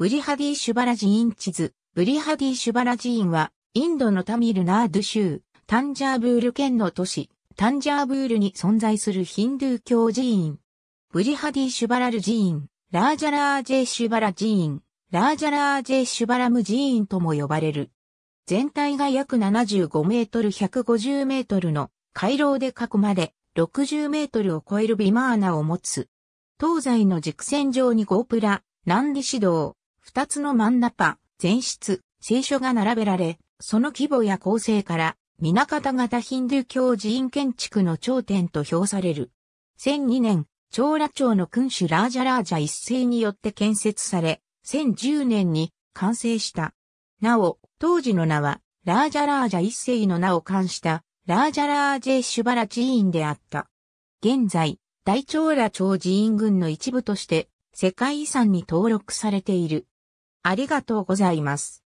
ブリハディ・シュバラジーン地図。ブリハディ・シュバラジーンは、インドのタミルナード州、タンジャーブール県の都市、タンジャーブールに存在するヒンドゥー教寺院。ブリハディ・シュバラル寺院、ラージャラージェ・シュバラ寺院、ラージャラージェ・シュバラム寺院とも呼ばれる。全体が約75メートル150メートルの回廊で囲まれ、60メートルを超えるビマーナを持つ。東西の軸線上にゴープラ、ナンディ指導、二つのマンナパ、全室、聖書が並べられ、その規模や構成から、水方型ヒンドゥー教寺院建築の頂点と評される。1002年、長羅町の君主ラージャラージャ一世によって建設され、1010年に完成した。なお、当時の名は、ラージャラージャ一世の名を冠した、ラージャラージェ・シュバラ寺院であった。現在、大長羅町寺院群の一部として、世界遺産に登録されている。ありがとうございます。